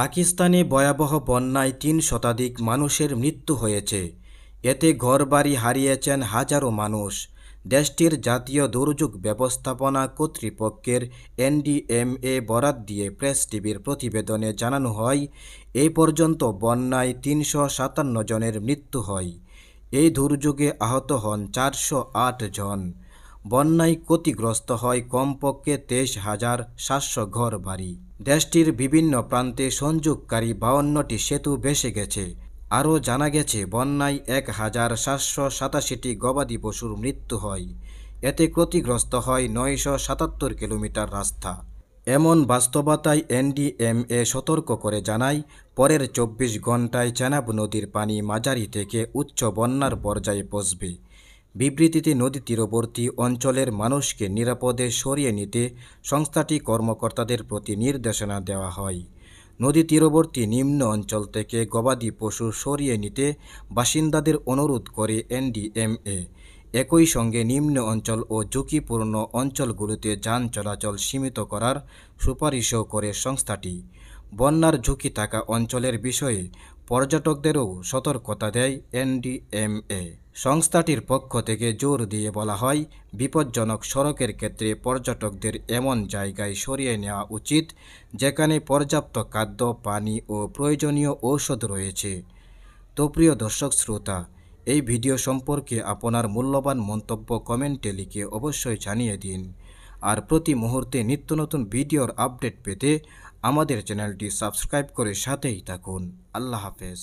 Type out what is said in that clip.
পাকিস্তানে ভয়াবহ বন্যায় তিন শতাধিক মানুষের মৃত্যু হয়েছে এতে ঘরবাড়ি হারিয়েছেন হাজারো মানুষ দেশটির জাতীয় দুর্যোগ ব্যবস্থাপনা কর্তৃপক্ষের এনডিএমএ বরাত দিয়ে প্রেস টিভির প্রতিবেদনে জানানো হয় এ পর্যন্ত বন্যায় তিনশো সাতান্ন জনের মৃত্যু হয় এই দুর্যোগে আহত হন চারশো আট জন বন্যায় ক্ষতিগ্রস্ত হয় কমপক্ষে তেইশ হাজার সাতশো ঘর বাড়ি দেশটির বিভিন্ন প্রান্তে সংযোগকারী বাউন্নটি সেতু বেসে গেছে আরও জানা গেছে বন্যায় এক হাজার সাতশো সাতাশিটি গবাদি পশুর মৃত্যু হয় এতে ক্ষতিগ্রস্ত হয় নয়শো সাতাত্তর কিলোমিটার রাস্তা এমন বাস্তবতায় এনডিএমএ সতর্ক করে জানায় পরের চব্বিশ ঘন্টায় চেনাব নদীর পানি মাঝারি থেকে উচ্চ বন্যার পর্যায়ে পৌঁছবে বিবৃতিতে নদী তীরবর্তী অঞ্চলের মানুষকে নিরাপদে সরিয়ে নিতে সংস্থাটি কর্মকর্তাদের প্রতি নির্দেশনা দেওয়া হয় নদী তীরবর্তী নিম্ন অঞ্চল থেকে গবাদি পশু সরিয়ে নিতে বাসিন্দাদের অনুরোধ করে এনডিএমএ একই সঙ্গে নিম্ন অঞ্চল ও ঝুঁকিপূর্ণ অঞ্চলগুলোতে যান চলাচল সীমিত করার সুপারিশও করে সংস্থাটি বন্যার ঝুঁকি থাকা অঞ্চলের বিষয়ে পর্যটকদেরও সতর্কতা দেয় এনডিএমএ সংস্থাটির পক্ষ থেকে জোর দিয়ে বলা হয় বিপজ্জনক সড়কের ক্ষেত্রে পর্যটকদের এমন জায়গায় সরিয়ে নেওয়া উচিত যেখানে পর্যাপ্ত খাদ্য পানি ও প্রয়োজনীয় ঔষধ রয়েছে তো প্রিয় দর্শক শ্রোতা এই ভিডিও সম্পর্কে আপনার মূল্যবান মন্তব্য কমেন্টে লিখে অবশ্যই জানিয়ে দিন আর প্রতি মুহূর্তে নিত্য নতুন ভিডিওর আপডেট পেতে আমাদের চ্যানেলটি সাবস্ক্রাইব করে সাথেই থাকুন আল্লাহ হাফেজ